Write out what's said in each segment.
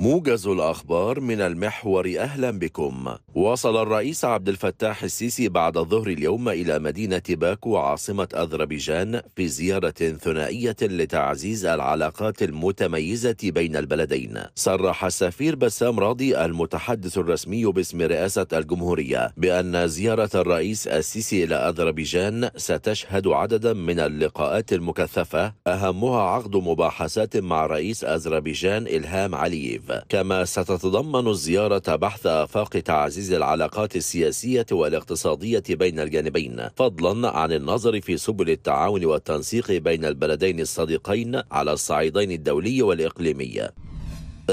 موجز الأخبار من المحور أهلا بكم وصل الرئيس عبد الفتاح السيسي بعد الظهر اليوم إلى مدينة باكو عاصمة أذربيجان في زيارة ثنائية لتعزيز العلاقات المتميزة بين البلدين صرح السفير بسام راضي المتحدث الرسمي باسم رئاسة الجمهورية بأن زيارة الرئيس السيسي إلى أذربيجان ستشهد عددا من اللقاءات المكثفة أهمها عقد مباحثات مع رئيس أذربيجان إلهام علييف كما ستتضمن الزيارة بحث آفاق تعزيز العلاقات السياسية والاقتصادية بين الجانبين فضلا عن النظر في سبل التعاون والتنسيق بين البلدين الصديقين على الصعيدين الدولي والإقليمي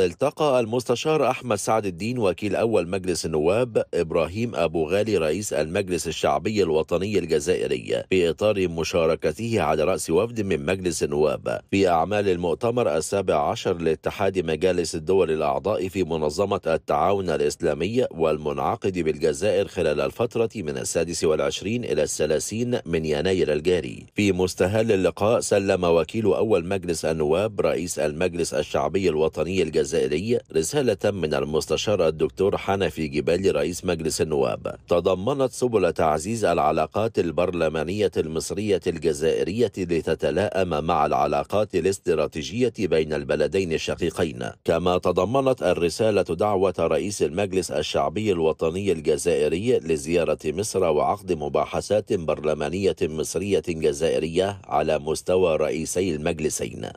التقى المستشار أحمد سعد الدين وكيل أول مجلس النواب إبراهيم أبو غالي رئيس المجلس الشعبي الوطني الجزائري في إطار مشاركته على رأس وفد من مجلس النواب في أعمال المؤتمر السابع عشر لاتحاد مجالس الدول الأعضاء في منظمة التعاون الإسلامي والمنعقد بالجزائر خلال الفترة من السادس والعشرين إلى الثلاثين من يناير الجاري في مستهل اللقاء سلم وكيل أول مجلس النواب رئيس المجلس الشعبي الوطني الجزائري الجزائري رسالة من المستشار الدكتور حنفي جبالي رئيس مجلس النواب تضمنت سبل تعزيز العلاقات البرلمانية المصرية الجزائرية لتتلائم مع العلاقات الاستراتيجية بين البلدين الشقيقين كما تضمنت الرسالة دعوة رئيس المجلس الشعبي الوطني الجزائري لزيارة مصر وعقد مباحثات برلمانية مصرية جزائرية على مستوى رئيسي المجلسين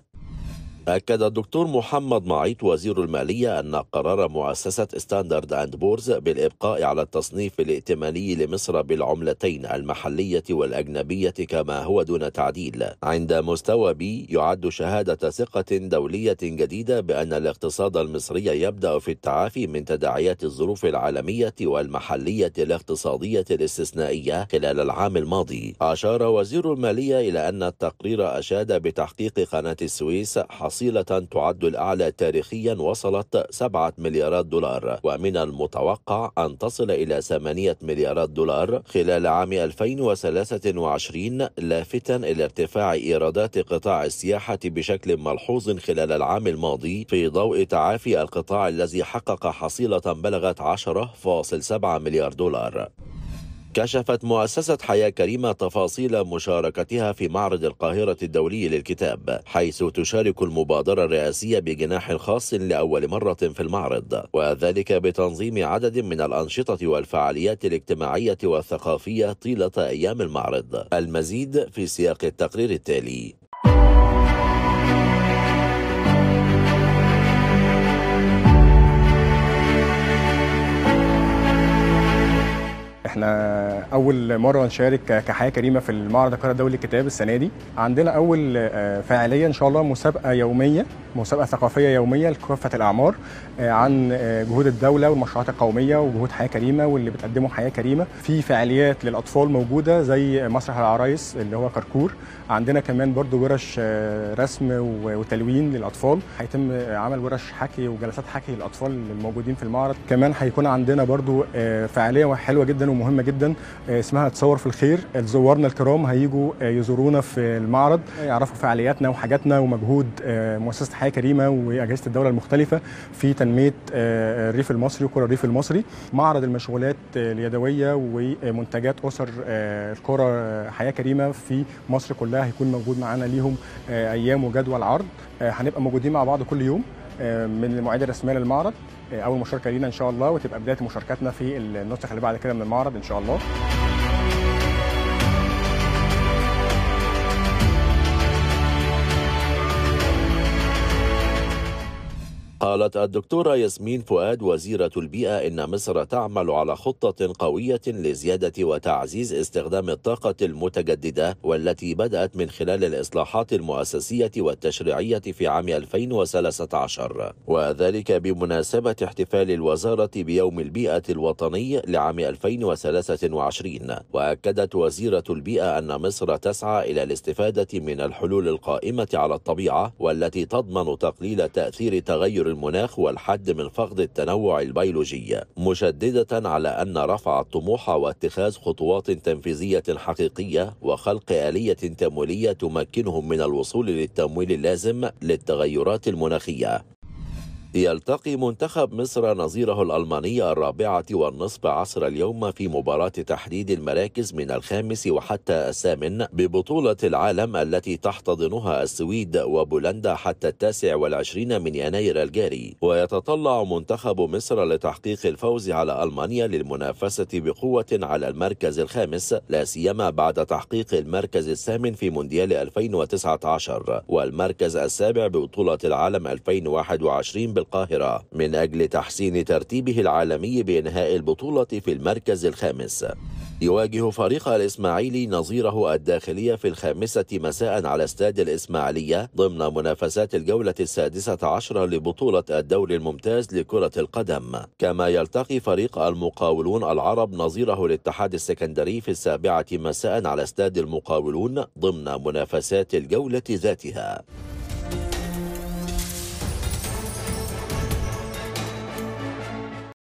أكد الدكتور محمد معيط وزير المالية أن قرار مؤسسة ستاندرد أند بورز بالإبقاء على التصنيف الائتماني لمصر بالعملتين المحلية والأجنبية كما هو دون تعديل عند مستوى بي يعد شهادة ثقة دولية جديدة بأن الاقتصاد المصري يبدأ في التعافي من تداعيات الظروف العالمية والمحلية الاقتصادية الاستثنائية خلال العام الماضي أشار وزير المالية إلى أن التقرير أشاد بتحقيق قناة السويس حصل حصيلة تعد الأعلى تاريخيا وصلت 7 مليارات دولار ومن المتوقع أن تصل إلى 8 مليارات دولار خلال عام 2023 لافتا إلى ارتفاع إيرادات قطاع السياحة بشكل ملحوظ خلال العام الماضي في ضوء تعافي القطاع الذي حقق حصيلة بلغت 10.7 مليار دولار كشفت مؤسسة حياة كريمة تفاصيل مشاركتها في معرض القاهرة الدولي للكتاب حيث تشارك المبادرة الرئاسية بجناح خاص لأول مرة في المعرض وذلك بتنظيم عدد من الأنشطة والفعاليات الاجتماعية والثقافية طيلة أيام المعرض المزيد في سياق التقرير التالي احنا اول مره نشارك كحياه كريمه في المعرض القاهره الدولي للكتاب السنه دي عندنا اول آه، فعاليه ان شاء الله مسابقه يوميه مسابقه ثقافيه يوميه لكافه الاعمار آه، عن آه، جهود الدوله والمشروعات القوميه وجهود حياه كريمه واللي بتقدمه حياه كريمه في فعاليات للاطفال موجوده زي مسرح العرايس اللي هو كركور عندنا كمان برضو ورش آه، رسم وتلوين للاطفال هيتم عمل ورش حكي وجلسات حكي للاطفال الموجودين في المعرض كمان هيكون عندنا برضو فعاليه حلوه جدا ومهمه جدا اسمها تصور في الخير زوارنا الكرام هيجوا يزورونا في المعرض يعرفوا فعالياتنا وحاجاتنا ومجهود مؤسسه حياه كريمه واجهزه الدوله المختلفه في تنميه آه، آه، الريف المصري وكرة الريف المصري معرض المشغولات آه، اليدويه ومنتجات اسر الكرة حياه كريمه في مصر كلها هيكون موجود معانا ليهم ايام وجدول عرض هنبقى موجودين مع بعض كل يوم من المواعيد الرسميه للمعرض اول مشاركه لينا ان شاء الله وتبقى بدايه مشاركاتنا في النسخ اللي بعد كده من المعرض ان شاء الله قالت الدكتورة ياسمين فؤاد وزيرة البيئة إن مصر تعمل على خطة قوية لزيادة وتعزيز استخدام الطاقة المتجددة والتي بدأت من خلال الإصلاحات المؤسسية والتشريعية في عام 2013 وذلك بمناسبة احتفال الوزارة بيوم البيئة الوطني لعام 2023 وأكدت وزيرة البيئة أن مصر تسعى إلى الاستفادة من الحلول القائمة على الطبيعة والتي تضمن تقليل تأثير تغير المناخ والحد من فقد التنوع البيولوجي مشددة على أن رفع الطموح واتخاذ خطوات تنفيذية حقيقية وخلق آلية تمويلية تمكنهم من الوصول للتمويل اللازم للتغيرات المناخية ليلتقي منتخب مصر نظيره الألمانية الرابعة والنصف عصر اليوم في مباراة تحديد المراكز من الخامس وحتى الثامن ببطولة العالم التي تحتضنها السويد وبولندا حتى التاسع والعشرين من يناير الجاري ويتطلع منتخب مصر لتحقيق الفوز على ألمانيا للمنافسة بقوة على المركز الخامس لا سيما بعد تحقيق المركز الثامن في مونديال 2019 والمركز السابع ببطولة العالم 2021 بال القاهرة من أجل تحسين ترتيبه العالمي بإنهاء البطولة في المركز الخامس يواجه فريق الإسماعيلي نظيره الداخلية في الخامسة مساء على استاد الإسماعيلية ضمن منافسات الجولة السادسة عشرة لبطولة الدوري الممتاز لكرة القدم كما يلتقي فريق المقاولون العرب نظيره الاتحاد السكندري في السابعة مساء على استاد المقاولون ضمن منافسات الجولة ذاتها